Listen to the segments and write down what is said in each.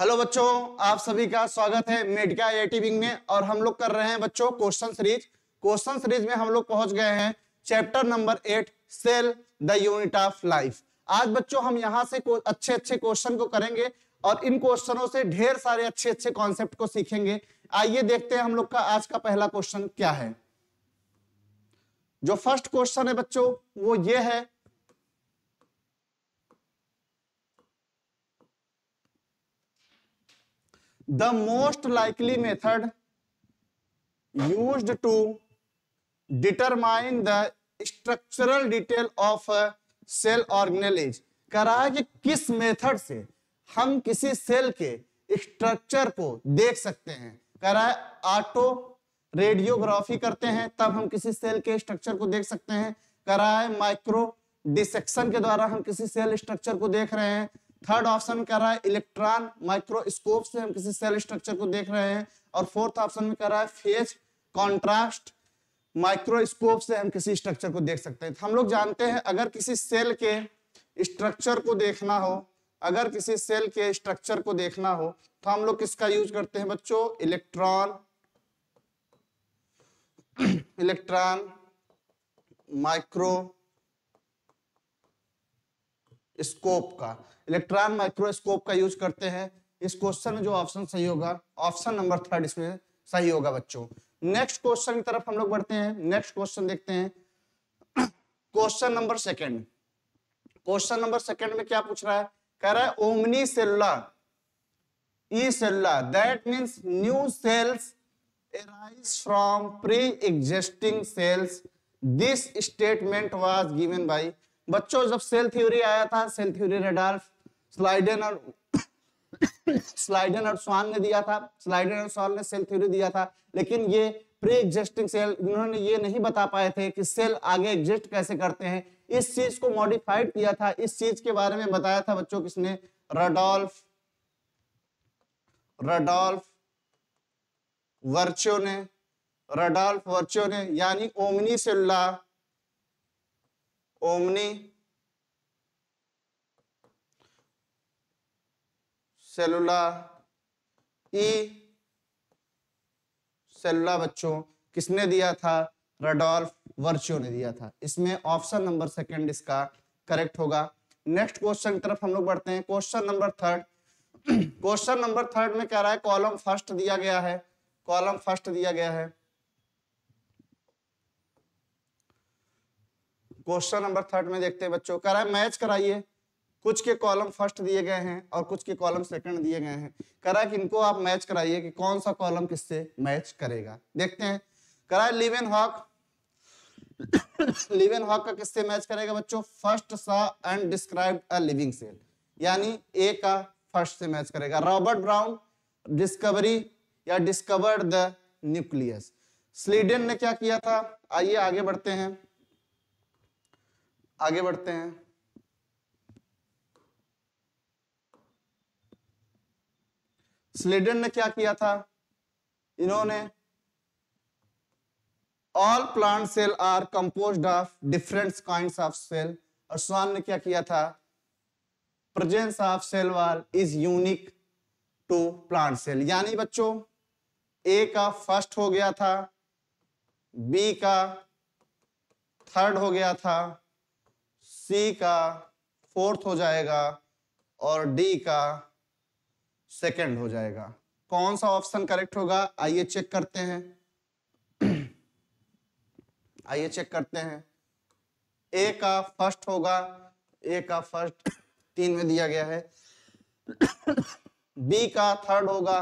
Hello बच्चों आप सभी का स्वागत है मेडिका एटीविंग में और हम लोग कर रहे हैं बच्चों क्वेश्चन सीरीज क्वेश्चन सीरीज में हम लोग पहुंच गए हैं chapter number eight cell the unit of life आज बच्चों हम यहां से अच्छे अच्छे क्वेश्चन को करेंगे और इन क्वेश्चनों से ढेर सारे अच्छे अच्छे कॉन्सेप्ट को सीखेंगे आइए देखते हैं हम लोग का आज का पहला क्वेश्चन क्या है जो फर्स्ट क्वेश्चन है बच्चों वो ये है the most likely method used to determine the structural detail of cell cell कह रहा है कि किस मेथड से हम किसी सेल के स्ट्रक्चर को देख सकते हैं कह रहा है ऑटो रेडियोग्राफी करते हैं तब हम किसी सेल के स्ट्रक्चर को देख सकते हैं कह रहा है माइक्रो डिसेक्शन के द्वारा हम किसी सेल स्ट्रक्चर को देख रहे हैं थर्ड ऑप्शन कह रहा है इलेक्ट्रॉन माइक्रोस्कोप से हम किसी सेल स्ट्रक्चर को देख रहे हैं और फोर्थ ऑप्शन में कह रहा है फेज कॉन्ट्रास्ट माइक्रोस्कोप से हम किसी स्ट्रक्चर को देख सकते हैं तो हम लोग जानते हैं अगर किसी सेल के स्ट्रक्चर को देखना हो अगर किसी सेल के स्ट्रक्चर को देखना हो तो हम लोग किसका यूज करते हैं बच्चों इलेक्ट्रॉन इलेक्ट्रॉन माइक्रो स्कोप का इलेक्ट्रॉन माइक्रोस्कोप का यूज करते हैं इस क्वेश्चन में जो ऑप्शन सही होगा ऑप्शन नंबर थर्ड इसमें सही होगा बच्चों नेक्स्ट क्वेश्चन की तरफ हम लोग बढ़ते हैं नेक्स्ट क्वेश्चन देखते हैं question number second question number second में क्या पूछ रहा है कह रहा है ओमनी सेल्ला ई सेल्ला that means new cells arise from pre existing cells this statement was given by बच्चों जब सेल थ्योरी आया था सेल थ्योरी रेडार स्लाइडन और स्लाइडन और स्वान ने दिया था स्लाइडन और स्वान ने सेल थ्योरी दिया था लेकिन ये प्री एग्जिस्टिंग सेल उन्होंने ये नहीं बता पाए थे कि सेल आगे एग्जिस्ट कैसे करते हैं इस चीज को मॉडिफाइड किया था इस चीज के बारे में बताया था बच्चों किसने रडोल्फ रडोल्फ वर्चो ने रडोल्फ वर्चो ने यानी ओमनी सेल्ला ओमनी सेलुला ई सेलुला बच्चों किसने दिया था रडोल्फ वर्चो ने दिया था इसमें ऑप्शन नंबर सेकंड इसका करेक्ट होगा नेक्स्ट क्वेश्चन की तरफ हम लोग बढ़ते हैं question number third question number third में कह रहा है कॉलम फर्स्ट दिया गया है कॉलम फर्स्ट दिया गया है क्वेश्चन नंबर थर्ड में देखते हैं बच्चों कह रहा है मैच कराइए कुछ के कॉलम फर्स्ट दिए गए हैं और कुछ के कॉलम सेकंड दिए गए हैं कह रहा है कि इनको आप मैच कराइए कि कौन सा कॉलम किससे मैच करेगा देखते हैं कह रहा है लिवेन हॉक लिविंग हॉक का किससे मैच करेगा बच्चों फर्स्ट सा अनडिस्क्राइब्ड अ लिविंग सेल यानी ए का फर्स्ट से मैच करेगा रॉबर्ट ब्राउन डिस्कवरी या डिस्कवर्ड द न्यूक्लियस स्लीडन ने क्या किया था आइए आगे बढ़ते हैं आगे बढ़ते हैं स्लेडन ने क्या किया था इन्होंने all plant cell are compose of different kind of cell और स्वान ने क्या किया था presence of cell wall is unique to plant cell यानी बच्चों ए का फर्स्ट हो गया था बी का थर्ड हो गया था सी का फोर्थ हो जाएगा और डी का सेकंड हो जाएगा कौन सा ऑप्शन करेक्ट होगा आइए चेक करते हैं आइए चेक करते हैं ए का फर्स्ट होगा ए का फर्स्ट तीन में दिया गया है बी का थर्ड होगा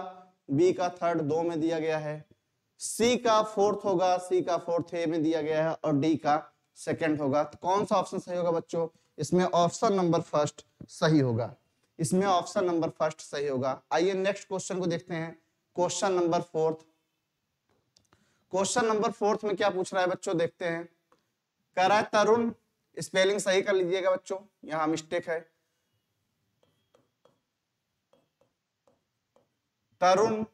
बी का थर्ड दो में दिया गया है सी का फोर्थ होगा सी का फोर्थ ए में दिया गया है और डी का सेकंड होगा तो कौन सा ऑप्शन सही होगा बच्चों इसमें ऑप्शन नंबर फर्स्ट सही होगा इसमें ऑप्शन नंबर फर्स्ट सही होगा आइए नेक्स्ट क्वेश्चन को देखते हैं question number fourth question number fourth में क्या पूछ रहा है बच्चों देखते हैं कह रहा है तरुण स्पेलिंग सही कर लीजिएगा बच्चों यहां मिस्टेक है Tarun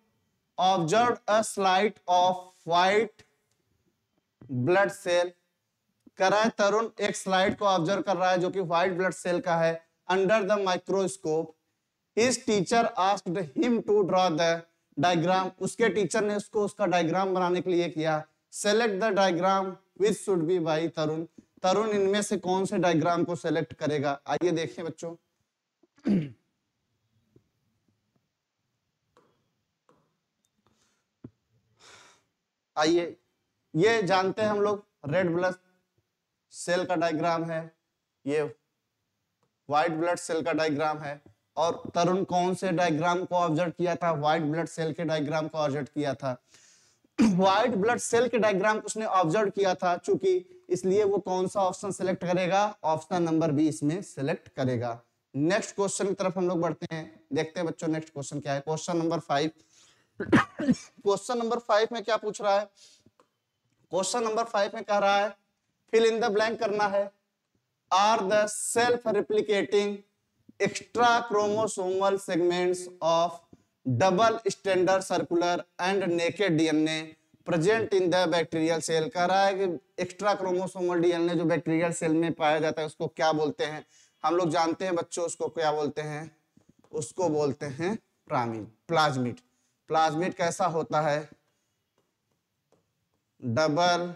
observe a slight of white blood cell है तरुण एक स्लाइड को ऑब्जर्व कर रहा है जो कि व्हाइट ब्लड सेल का है अंडर द माइक्रोस्कोप इस teacher asked him to draw the diagram उसके टीचर ने उसको उसका डायग्राम बनाने के लिए किया select the diagram which should be by Tarun Tarun इनमें से कौन से डायग्राम को सेलेक्ट करेगा आइए देखें बच्चों आइए ये जानते हैं हम लोग रेड ब्लड सेल का डायग्राम है ये व्हाइट ब्लड सेल का डायग्राम है और तरुण कौन से डायग्राम को ऑब्जर्व किया था व्हाइट ब्लड सेल के डायग्राम को ऑब्जर्व किया था व्हाइट ब्लड सेल के डायग्राम को उसने ऑब्जर्व किया था चूंकि इसलिए वो कौन सा ऑप्शन सेलेक्ट करेगा ऑप्शन नंबर बी इसमें सेलेक्ट करेगा नेक्स्ट क्वेश्चन की तरफ हम लोग बढ़ते हैं देखते हैं बच्चों नेक्स्ट क्वेश्चन क्या है question number five question number five में क्या पूछ रहा है क्वेश्चन नंबर फाइव में कह रहा है फिल इन द ब्लैंक करना है are the self replicating extra chromosomal segments of double standard circular and naked DNA present in the bacterial cell कह रहा है कि एक्स्ट्रा क्रोमोसोमल डीएनए जो बैक्टीरियल सेल में पाया जाता है उसको क्या बोलते हैं हम लोग जानते हैं बच्चों उसको क्या बोलते हैं उसको बोलते हैं प्रामिड प्लाज्मिड प्लाज्मिड कैसा होता है डबल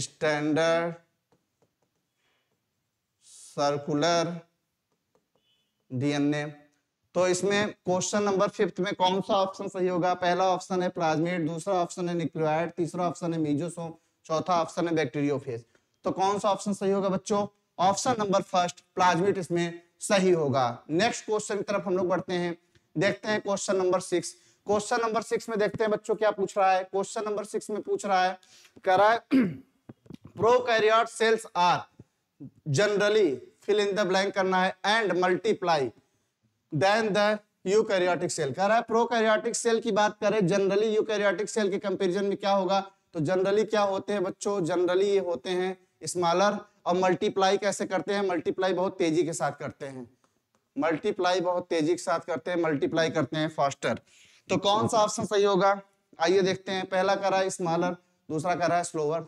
स्टैंडर्ड सर्कुलर डीएनए तो इसमें क्वेश्चन नंबर फिफ्थ में कौन सा ऑप्शन सही होगा पहला ऑप्शन है प्लाज्मेट दूसरा ऑप्शन है निक्लोइड तीसरा ऑप्शन है मीजोसोम चौथा ऑप्शन है बैक्टीरियोफेज तो कौन सा ऑप्शन सही होगा बच्चों ऑप्शन नंबर फर्स्ट प्लाज्मेट इसमें सही होगा नेक्स्ट क्वेश्चन की तरफ हम लोग बढ़ते हैं देखते हैं question number six question number six में देखते हैं बच्चों क्या पूछ रहा है क्वेश्चन नंबर सिक्स में पूछ रहा है कह रहा है prokaryote cells are generally fill in the blank करना है and multiply then the eukaryotic cell कह रहा है प्रोकैरियोटिक सेल की बात करें जनरली यूकैरियोटिक सेल के कंपैरिजन में क्या होगा तो जनरली क्या होते हैं बच्चों जनरली ये होते हैं स्मॉलर और मल्टीप्लाई कैसे करते हैं मल्टीप्लाई बहुत तेजी के साथ करते हैं मल्टीप्लाई बहुत तेजी के साथ करते हैं मल्टीप्लाई करते हैं फास्टर तो कौन सा ऑप्शन सही होगा आइए देखते हैं पहला कर रहा है स्मॉलर दूसरा कर रहा है स्लोवर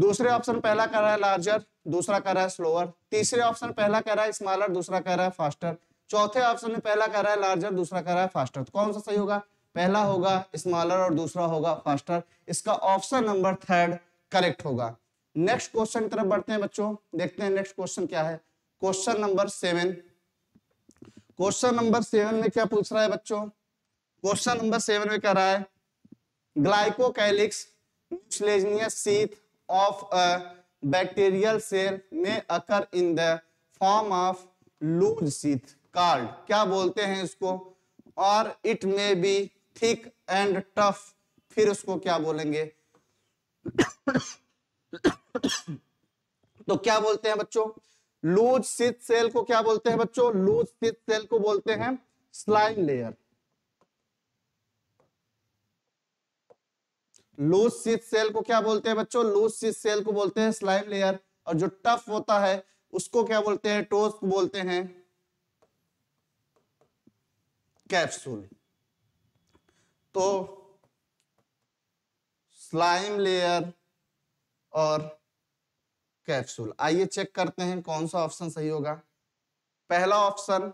दूसरे ऑप्शन पहला कह रहा है लार्जर दूसरा कह रहा है स्लोअर तीसरे ऑप्शन पहला कह रहा है स्मॉलर दूसरा कह रहा है फास्टर चौथे ऑप्शन में पहला कह रहा है लार्जर दूसरा कह रहा है फास्टर तो कौन सा सही होगा पहला होगा स्मॉलर और दूसरा होगा फास्टर इसका ऑप्शन नंबर थर्ड करेक्ट होगा नेक्स्ट क्वेश्चन की तरफ बढ़ते हैं बच्चों देखते हैं नेक्स्ट क्वेश्चन क्या है question number seven question number seven में क्या पूछ रहा है बच्चों क्वेश्चन नंबर सेवन में कह रहा है glycocalyx mucilaginous sheath of a bacterial cell में occur in the form of loose sheath called क्या बोलते हैं इसको और it may be thick and tough फिर उसको क्या बोलेंगे तो क्या बोलते हैं बच्चों लूज सीथ सेल को क्या बोलते हैं बच्चों लूज सीथ सेल को बोलते हैं slime layer loose sheath cell को क्या बोलते हैं बच्चों लूज सीथ सेल को बोलते हैं स्लाइम लेयर और जो टफ होता है उसको क्या बोलते हैं टोस बोलते हैं कैप्सूल तो स्लाइम लेयर और कैप्सूल आइए चेक करते हैं कौन सा ऑप्शन सही होगा पहला ऑप्शन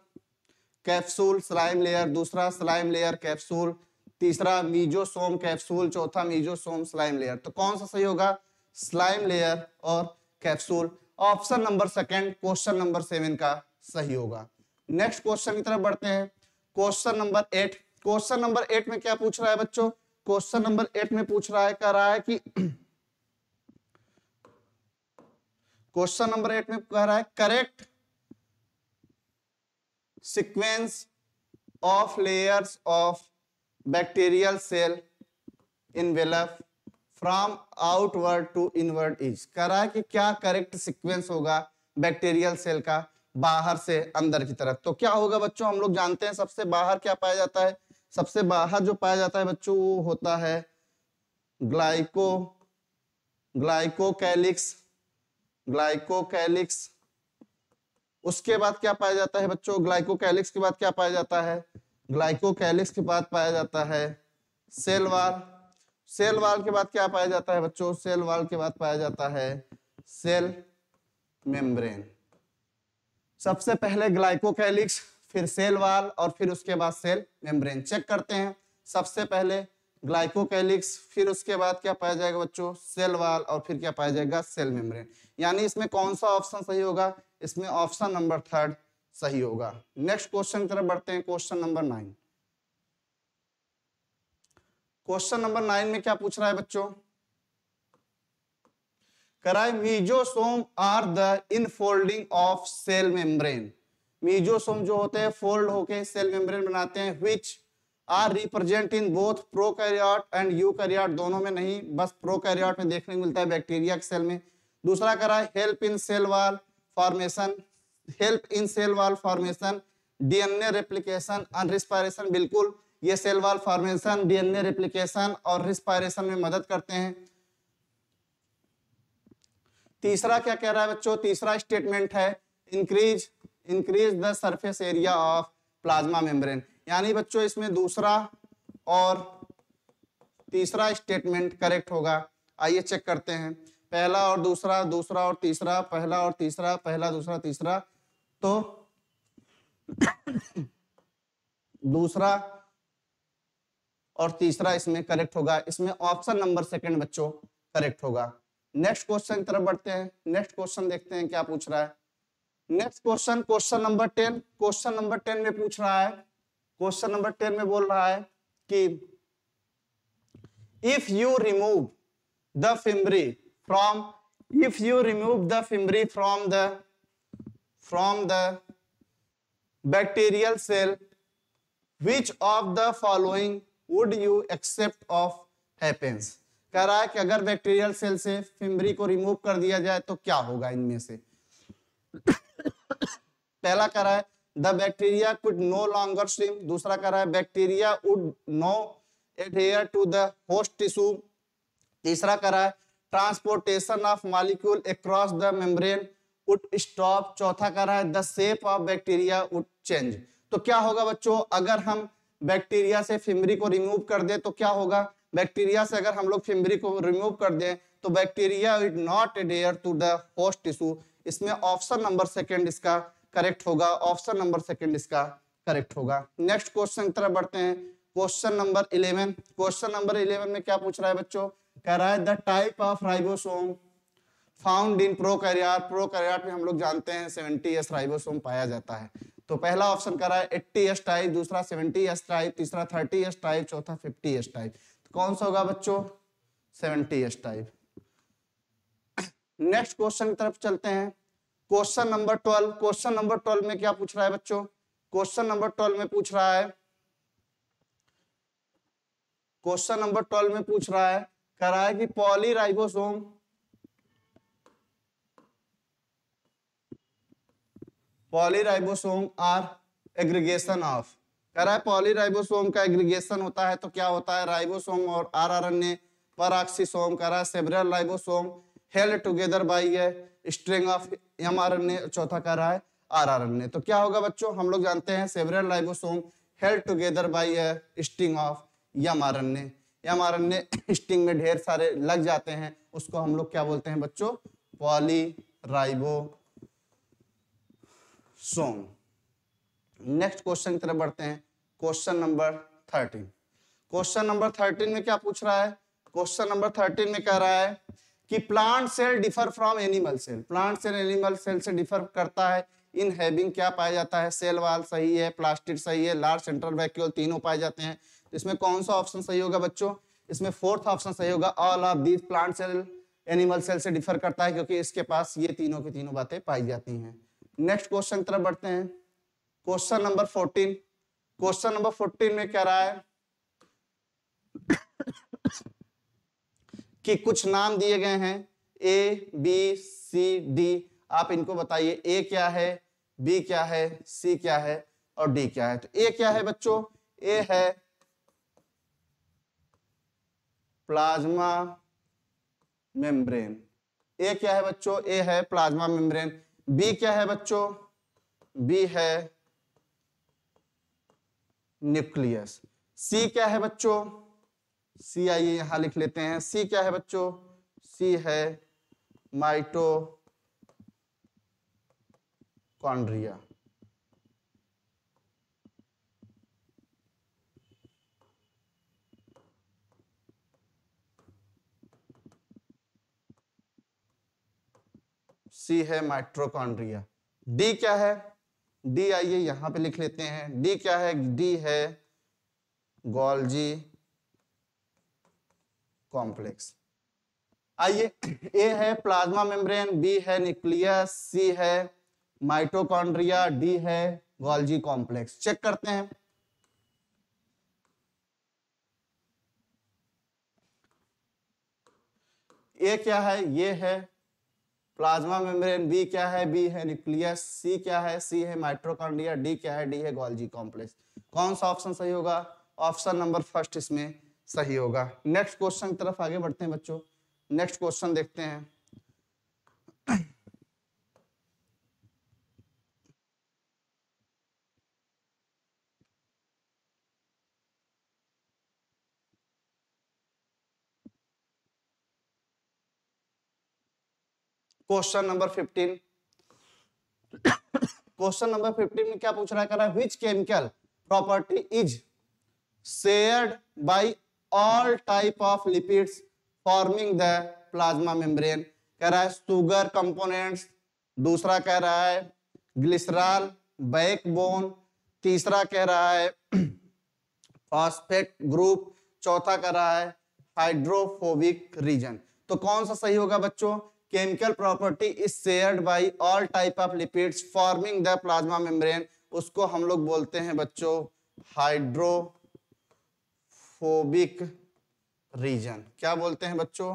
कैप्सूल स्लाइम लेयर दूसरा स्लाइम लेयर कैप्सूल तीसरा मीजोसोम कैप्सूल चौथा मीजोसोम स्लाइम लेयर तो कौन सा सही होगा स्लाइम लेयर और capsule option number second question number seven का सही होगा नेक्स्ट क्वेश्चन की तरफ बढ़ते हैं question number eight question number eight में क्या पूछ रहा है बच्चों क्वेश्चन नंबर एट में पूछ रहा है कह रहा है कि क्वेश्चन नंबर एट में कह रहा है correct sequence of layers of bacterial cell envelope from outward to inward is कह रहा है कि क्या करेक्ट सिक्वेंस होगा बैक्टीरियल सेल का बाहर से अंदर की तरफ तो क्या होगा बच्चों हम लोग जानते हैं सबसे बाहर क्या पाया जाता है सबसे बाहर जो पाया जाता है बच्चों वो होता है ग्लाइको ग्लाइकोकैलिक्स ग्लाइकोकैलिक्स उसके बाद क्या पाया जाता है बच्चों ग्लाइकोकैलिक्स के बाद क्या पाया जाता है ग्लाइकोकैलिक्स के बाद पाया जाता है सेल वाल सेल वाल के बाद क्या पाया जाता है बच्चों सेल वाल के बाद पाया जाता है सेल मेम्ब्रेन सबसे पहले ग्लाइकोकैलिक्स फिर सेल वाल और फिर उसके बाद सेल मेम्ब्रेन चेक करते हैं सबसे पहले ग्लाइकोकैलिक्स फिर उसके बाद क्या पाया जाएगा बच्चों सेल वाल और फिर क्या पाया जाएगा सेल मेम्ब्रेन यानी इसमें कौन सा ऑप्शन सही होगा इसमें ऑप्शन नंबर थर्ड सही होगा नेक्स्ट क्वेश्चन की तरफ बढ़ते हैं question number nine question number nine में क्या पूछ रहा है बच्चों कराए mesosome are the infolding of cell membrane mesosome जो होते हैं फोल्ड होके सेल मेम्ब्रेन बनाते हैं which are represent in both prokaryote and eukaryote दोनों में नहीं बस प्रोकैरियोट में देखने को मिलता है बैक्टीरिया के सेल में दूसरा कराए help in cell wall formation help in cell wall formation DNA replication and respiration बिल्कुल ये cell wall formation DNA replication और रिस्पायरेशन में मदद करते हैं तीसरा क्या कह रहा है बच्चों तीसरा स्टेटमेंट है increase increase the surface area of plasma membrane यानी बच्चों इसमें दूसरा और तीसरा स्टेटमेंट करेक्ट होगा आइए चेक करते हैं पहला और दूसरा दूसरा और तीसरा पहला और तीसरा पहला दूसरा तीसरा तो दूसरा और तीसरा इसमें करेक्ट होगा इसमें ऑप्शन नंबर सेकंड बच्चों करेक्ट होगा नेक्स्ट क्वेश्चन की तरफ बढ़ते हैं नेक्स्ट क्वेश्चन देखते हैं क्या पूछ रहा है next question question number ten question number ten में पूछ रहा है क्वेश्चन नंबर टेन में बोल रहा है कि if you remove the fimbriae from if you remove the fimbriae from the from the bacterial cell which of the following would you accept of happens कह रहा है कि अगर बैक्टीरियल सेल से फिम्बरी को रिमूव कर दिया जाए तो क्या होगा इनमें से पहला कह रहा है the bacteria could no longer swim दूसरा कह रहा है bacteria would no adhere to the host tissue तीसरा कह रहा है transportation of molecule across the membrane would stop चौथा कह रहा है the shape of bacteria would change तो क्या होगा बच्चों अगर हम बैक्टीरिया से फिमरी को रिमूव कर दे तो क्या होगा बैक्टीरिया से अगर हम लोग फिमरी को रिमूव कर दें तो bacteria is not adhere to the host tissue इसमें ऑप्शन नंबर सेकंड इसका करेक्ट होगा ऑप्शन नंबर सेकंड इसका करेक्ट होगा नेक्स्ट क्वेश्चन की तरफ बढ़ते हैं question number eleven question number eleven में क्या पूछ रहा है बच्चों कह रहा है the type of ribosome found in prokaryote prokaryote में हम लोग जानते हैं 70s राइबोसोम पाया जाता है तो पहला ऑप्शन करा है 80s टाइप दूसरा 70s टाइप तीसरा 30s टाइप चौथा 50s टाइप तो कौन सा होगा बच्चों 70s टाइप नेक्स्ट क्वेश्चन की तरफ चलते हैं question number twelve question number twelve में क्या पूछ रहा है बच्चों क्वेश्चन नंबर ट्वेल्व में पूछ रहा है क्वेश्चन नंबर ट्वेल्व में पूछ रहा है कह रहा है कि polyribosome polyribosome are aggregation of कह रहा है पॉलीराइबोसोम का एग्रीगेशन होता है तो क्या होता है राइबोसोम और R R N A peroxisome कह रहा है several ribosome held together by a string of M R N A चौथा कह रहा है आर आर एन ए तो क्या होगा बच्चों हम लोग जानते हैं several ribosome held together by a string of M R N A M R N A string में ढेर सारे लग जाते हैं उसको हम लोग क्या बोलते हैं बच्चों पॉलीराइबो सॉन्ग नेक्स्ट क्वेश्चन की तरफ बढ़ते हैं question number thirteen question number thirteen में क्या पूछ रहा है क्वेश्चन नंबर थर्टीन में कह रहा है कि plant cell differ from animal cell plant cell animal cell से डिफर करता है इन हैविंग क्या पाया जाता है सेल वाल सही है प्लास्टिक सही है लार्ज सेंट्रल वैक्यूल तीनों पाए जाते हैं तो इसमें कौन सा ऑप्शन सही होगा बच्चों इसमें फोर्थ ऑप्शन सही होगा all of these plant cell animal cell से डिफर करता है क्योंकि इसके पास ये तीनों की तीनों बातें पाई जाती हैं नेक्स्ट क्वेश्चन की तरफ बढ़ते हैं question number fourteen question number fourteen में कह रहा है कि कुछ नाम दिए गए हैं ए बी सी डी आप इनको बताइए ए क्या है बी क्या है सी क्या है और डी क्या है तो ए क्या है बच्चों ए है प्लाज्मा मेम्ब्रेन ए क्या है बच्चों ए है प्लाज्मा मेम्ब्रेन बी क्या है बच्चों बी है न्यूक्लियस सी क्या है बच्चों सी आइए यहां लिख लेते हैं सी क्या है बच्चों सी है माइटो कॉन्ड्रिया सी है माइट्रोकॉन्ड्रिया डी क्या है डी आइए यहां पे लिख लेते हैं डी क्या है डी है गोल्जी कॉम्प्लेक्स आइए ए है प्लाज्मा मेम्ब्रेन बी है न्यूक्लियस सी है माइटोकॉन्ड्रिया डी है गोल्जी कॉम्प्लेक्स चेक करते हैं ए क्या है ये है प्लाज्मा मेम्ब्रेन बी क्या है बी है न्यूक्लियस सी क्या है सी है माइट्रोकॉन्डिया डी क्या है डी है गोल्जी कॉम्प्लेक्स कौन सा ऑप्शन सही होगा ऑप्शन नंबर फर्स्ट इसमें सही होगा नेक्स्ट क्वेश्चन की तरफ आगे बढ़ते हैं बच्चों नेक्स्ट क्वेश्चन देखते हैं question number fifteen question number fifteen में क्या पूछ रहा कर रहा है which chemical property is shared by all type of lipids forming the plasma membrane कह रहा है सुगर कंपोनेंट्स दूसरा कह रहा है ग्लिसराल बैकबोन तीसरा कह रहा है फॉस्फेट ग्रुप चौथा कह रहा है हाइड्रोफोबिक रीजन तो कौन सा सही होगा बच्चों chemical property is shared by all type of lipids forming the plasma membrane उसको हम लोग बोलते हैं बच्चों हाइड्रोफोबिक रीजन क्या बोलते हैं बच्चों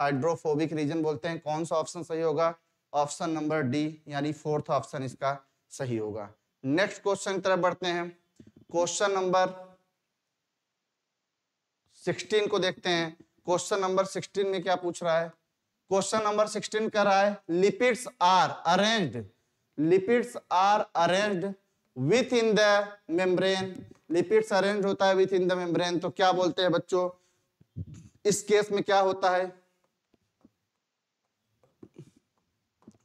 हाइड्रोफोबिक रीजन बोलते हैं कौन सा ऑप्शन सही होगा ऑप्शन नंबर डी यानी फोर्थ ऑप्शन इसका सही होगा नेक्स्ट क्वेश्चन की तरफ बढ़ते हैं क्वेश्चन नंबर 16 को देखते हैं क्वेश्चन नंबर सिक्सटीन में क्या पूछ रहा है क्वेश्चन नंबर 16 का रहा है lipids are arranged lipids are arranged within the membrane lipids arrange होता है विथ इन द मेम्ब्रेन तो क्या बोलते हैं बच्चों इस केस में क्या होता है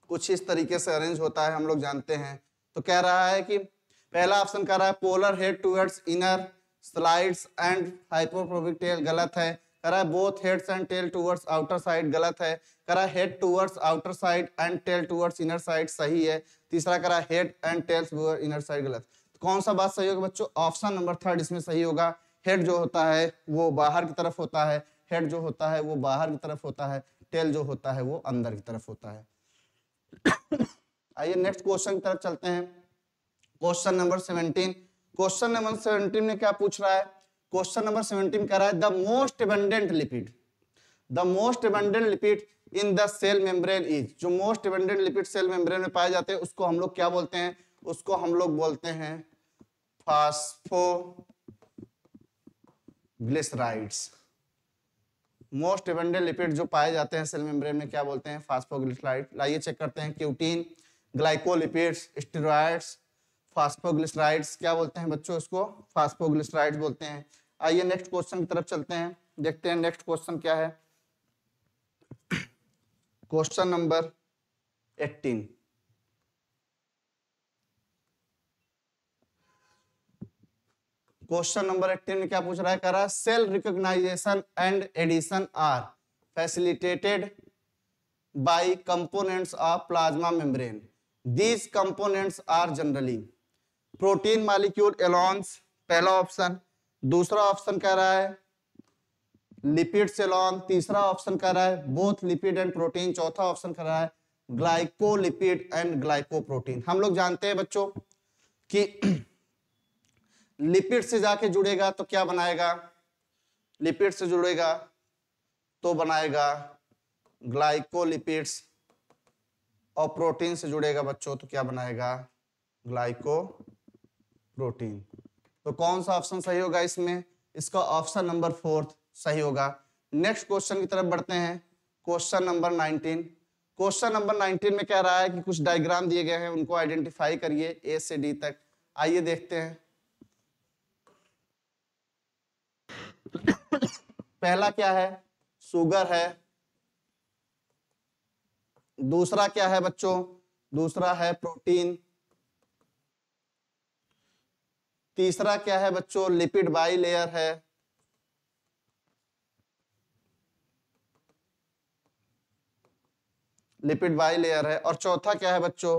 कुछ इस तरीके से अरेंज होता है हम लोग जानते हैं तो कह रहा है कि पहला ऑप्शन कह रहा है polar head towards inner sides and hydrophobic tail गलत है करा है both heads and tail towards outer side गलत है करा head towards outer side and tail towards inner side सही है तीसरा करा head and tails inner side गलत तो कौन सा बात सही होगा बच्चों ऑप्शन नंबर थर्ड इसमें सही होगा हेड जो होता है वो बाहर की तरफ होता है हेड जो होता है वो बाहर की तरफ होता है टेल जो होता है वो अंदर की तरफ होता है आइए नेक्स्ट क्वेश्चन की तरफ चलते हैं question number seventeen question number seventeen में क्या पूछ रहा है क्वेश्चन नंबर सेवेंटीन कह रहा है the most abundant lipid the most abundant lipid in the cell membrane is जो most abundant lipid cell membrane में पाए जाते हैं उसको हम लोग क्या बोलते हैं उसको हम लोग बोलते हैं phosphoglycerides most abundant lipid जो पाए जाते हैं सेल मेम्ब्रेन में क्या बोलते हैं फास्फो ग्लिसराइड लाइए चेक करते हैं क्यूटीन ग्लाइकोलिपिड्स स्टेरॉइड्स फास्फोग्लिसराइड्स क्या बोलते हैं बच्चों इसको फास्फोग्लिसराइड्स बोलते हैं आइए नेक्स्ट क्वेश्चन की तरफ चलते हैं देखते हैं नेक्स्ट क्वेश्चन क्या है question number eighteen question number eighteen में क्या पूछ रहा है कह रहा है cell recognition and adhesion are facilitated by components of plasma membrane these components are generally protein molecule alone पहला ऑप्शन दूसरा ऑप्शन कह रहा है लिपिड से लॉन्ग तीसरा ऑप्शन कह रहा है बोथ लिपिड एंड प्रोटीन चौथा ऑप्शन कह रहा है ग्लाइकोलिपिड एंड ग्लाइकोप्रोटीन हम लोग जानते हैं बच्चों कि लिपिड से जाके जुड़ेगा तो क्या बनाएगा लिपिड से जुड़ेगा तो बनाएगा ग्लाइकोलिपिड्स और प्रोटीन से जुड़ेगा बच्चों तो क्या बनाएगा ग्लाइको प्रोटीन तो कौन सा ऑप्शन सही होगा इसमें इसका ऑप्शन नंबर फोर्थ सही होगा नेक्स्ट क्वेश्चन की तरफ बढ़ते हैं question number nineteen question number nineteen में कह रहा है कि कुछ डायग्राम दिए गए हैं उनको आइडेंटिफाई करिए ए से डी तक आइए देखते हैं पहला क्या है शुगर है दूसरा क्या है बच्चों दूसरा है प्रोटीन तीसरा क्या है बच्चों लिपिड बाई लेयर है लिपिड बाई लेयर है और चौथा क्या है बच्चों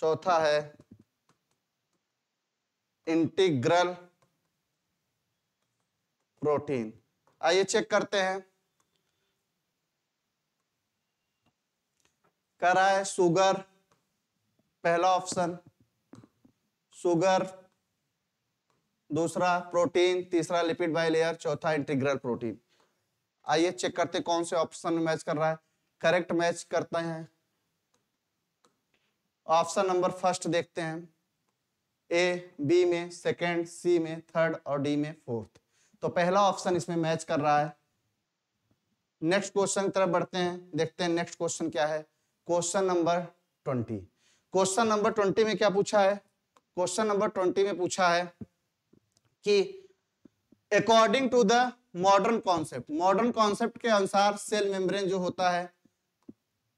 चौथा है इंटीग्रल प्रोटीन आइए चेक करते हैं करा है सुगर पहला ऑप्शन सुगर दूसरा प्रोटीन तीसरा लिपिड बाइलेयर चौथा इंटीग्रल प्रोटीन आइए चेक करते कौन से ऑप्शन मैच कर रहा है करेक्ट मैच करते हैं ऑप्शन नंबर फर्स्ट देखते हैं ए बी में सेकंड सी में थर्ड और डी में फोर्थ तो पहला ऑप्शन इसमें मैच कर रहा है नेक्स्ट क्वेश्चन की तरफ बढ़ते हैं देखते हैं नेक्स्ट क्वेश्चन क्या है question number twenty question number twenty में क्या पूछा है क्वेश्चन नंबर ट्वेंटी में पूछा है कि according to the modern concept modern concept के अनुसार सेल मेम्ब्रेन जो होता है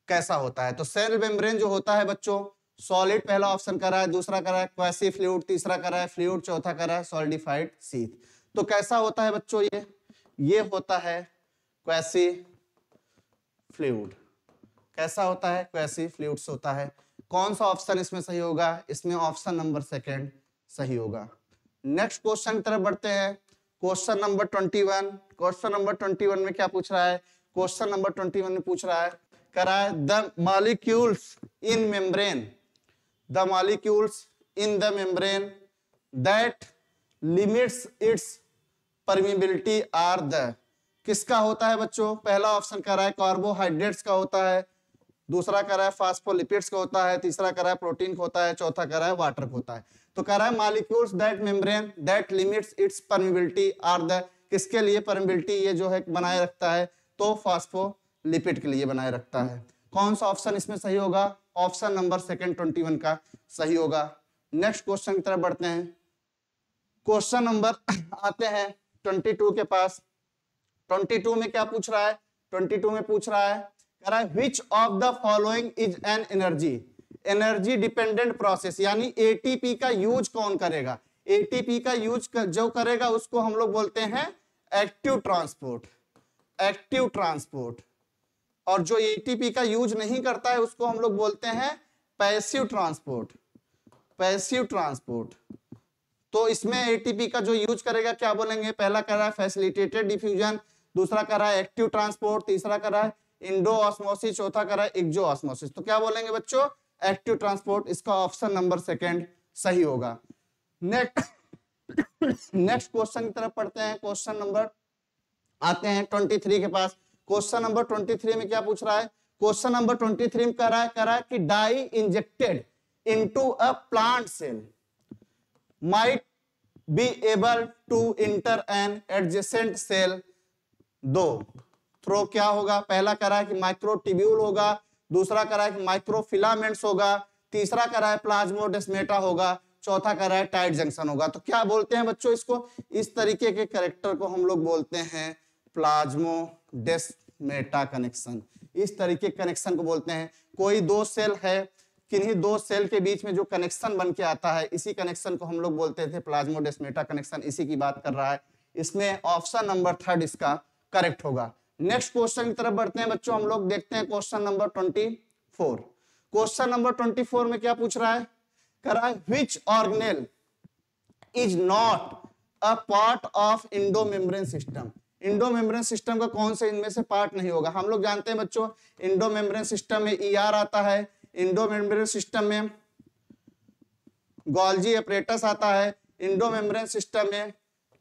कैसा होता है तो सेल मेम्ब्रेन जो होता है बच्चों सॉलिड पहला ऑप्शन करा है दूसरा करा है क्वेसी फ्लूड तीसरा करा है फ्लूड चौथा करा है सॉलिडिफाइड सीथ तो कैसा होता है बच्चों ये ये होता है क्वेसी फ्लूड कैसा होता है क्वेसी फ्लूड्स होता है कौन सा ऑप्शन इसमें सही होगा इसमें ऑप्शन नंबर सेकेंड सही होगा नेक्स्ट क्वेश्चन की तरफ बढ़ते हैं question number twenty one question number twenty one में क्या पूछ रहा है क्वेश्चन नंबर ट्वेंटी वन में पूछ रहा है करा है the molecules in membrane the molecules in the membrane that limits its permeability are the किसका होता है बच्चों पहला ऑप्शन कह रहा है कार्बोहाइड्रेट्स का होता है दूसरा कह रहा है फास्फोलिपिड्स का होता है तीसरा कह रहा है प्रोटीन का होता है चौथा कह रहा है वाटर का होता है तो कह रहा है molecules that membrane that limits its permeability are the किसके लिए परमिबिलिटी ये जो है बनाए रखता है तो फास्फोलिपिड के लिए बनाए रखता है कौन सा ऑप्शन इसमें सही होगा ऑप्शन नंबर सेकंड 21 का सही होगा नेक्स्ट क्वेश्चन की तरफ बढ़ते हैं क्वेश्चन नंबर आते हैं 22 के पास 22 में क्या पूछ रहा है 22 में पूछ रहा है कह रहा है which of the following is an energy energy dependent process यानी एटीपी का यूज कौन करेगा एटीपी का यूज कर, जो करेगा उसको हम लोग बोलते हैं एक्टिव ट्रांसपोर्ट एक्टिव ट्रांसपोर्ट और जो एटीपी का यूज नहीं करता है उसको हम लोग बोलते हैं पैसिव ट्रांसपोर्ट पैसिव ट्रांसपोर्ट तो इसमें एटीपी का जो यूज करेगा क्या बोलेंगे पहला कर रहा है फैसिलिटेटेड डिफ्यूजन दूसरा कर रहा है एक्टिव ट्रांसपोर्ट तीसरा कर रहा है इंडो ऑस्मोसिस चौथा कर रहा है एक्जो ऑस्मोसिस तो क्या बोलेंगे बच्चों एक्टिव ट्रांसपोर्ट इसका ऑप्शन नंबर सेकंड सही होगा नेक्स्ट नेक्स्ट क्वेश्चन की तरफ पढ़ते हैं क्वेश्चन नंबर आते हैं ट्वेंटी थ्री के पास क्वेश्चन नंबर ट्वेंटी थ्री में क्या पूछ रहा है क्वेश्चन नंबर ट्वेंटी थ्री में कह रहा है कह रहा है कि dye injected into a plant cell might be able to enter an adjacent cell दो थ्रो क्या होगा पहला कह रहा है कि माइक्रो टिब्यूल होगा दूसरा करा रहा है माइक्रोफिलामेंट्स होगा तीसरा करा रहा है प्लाज्मोडेस्मेटा होगा चौथा करा है टाइट जंक्शन होगा तो क्या बोलते हैं बच्चों इसको इस तरीके के करेक्टर को हम लोग बोलते हैं प्लाज्मोडेस्मेटा कनेक्शन इस तरीके कनेक्शन को बोलते हैं कोई दो सेल है किन्हीं दो सेल के बीच में जो कनेक्शन बन के आता है इसी कनेक्शन को हम लोग बोलते थे प्लाज्मोडेस्मेटा कनेक्शन इसी की बात कर रहा है इसमें ऑप्शन नंबर थर्ड इसका करेक्ट होगा नेक्स्ट क्वेश्चन की तरफ बढ़ते हैं बच्चों हम लोग देखते हैं question number twenty four question number twenty four में क्या पूछ रहा है कह रहा है which organelle is not a part of Indo membrane system Indo membrane system का कौन से इनमें से पार्ट नहीं होगा हम लोग जानते हैं बच्चों इंडो मेम्ब्रेन सिस्टम में ई e ER आता है इंडो मेम्ब्रेन सिस्टम में गोल्जी एपरेटस आता है इंडो मेम्ब्रेन सिस्टम में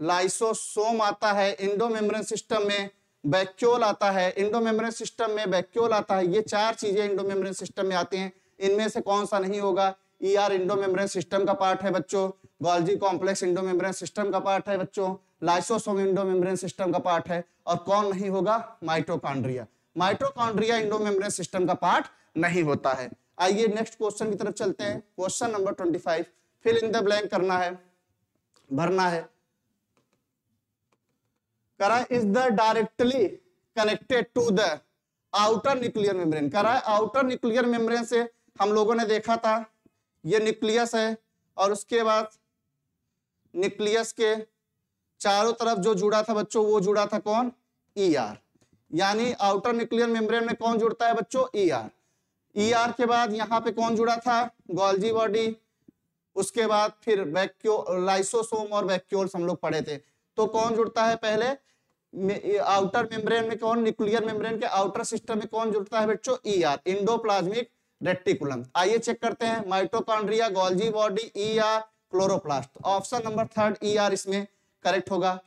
लाइसोसोम आता है इंडो मेम्ब्रेन सिस्टम में बैक्योल आता है इंडोमेमरेन सिस्टम में बैक्योल आता है ये चार चीजें इंडोमेमरेन सिस्टम में आते हैं इनमें से कौन सा नहीं होगा E e R endomembrane system का पार्ट है बच्चों गोल्जी कॉम्प्लेक्स इंडोमेमरेन सिस्टम का पार्ट है बच्चों लाइसोसोम इंडोमेमरेन सिस्टम का पार्ट है और कौन नहीं होगा माइट्रोकॉन्ड्रिया माइटोकॉन्ड्रिया इंडोमेमरेन सिस्टम का पार्ट नहीं होता है आइए नेक्स्ट क्वेश्चन की तरफ चलते हैं question number twenty five fill in the blank करना है भरना है करा is the directly connected to the outer nuclear membrane करा आउटर न्यूक्लियर मेम्ब्रेन से हम लोगों ने देखा था ये न्यूक्लियस है और उसके बाद न्यूक्लियस के चारों तरफ जो जुड़ा था बच्चों वो जुड़ा था कौन ई e ER. यानी आउटर न्यूक्लियर मेम्ब्रेन में कौन जुड़ता है बच्चों ई e ER. ER के बाद यहाँ पे कौन जुड़ा था गोल्जी बॉडी उसके बाद फिर वैक्यो लाइसोसोम और वैक्यूल्स हम लोग पढ़े थे तो कौन जुड़ता है पहले आउटर मेम्ब्रेन में कौन न्यूक्लियर मेम्ब्रेन के आउटर सिस्टम में कौन जुड़ता है बच्चों E R endoplasmic reticulum आइए चेक करते हैं mitochondria Golgi body E R chloroplast option number third E R इसमें करेक्ट होगा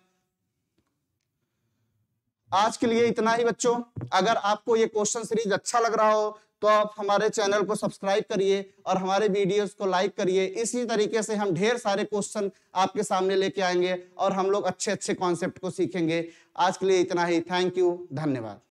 आज के लिए इतना ही बच्चों अगर आपको ये क्वेश्चन सीरीज अच्छा लग रहा हो तो आप हमारे चैनल को सब्सक्राइब करिए और हमारे वीडियोस को लाइक करिए इसी तरीके से हम ढेर सारे क्वेश्चन आपके सामने लेके आएंगे और हम लोग अच्छे अच्छे कॉन्सेप्ट को सीखेंगे आज के लिए इतना ही थैंक यू धन्यवाद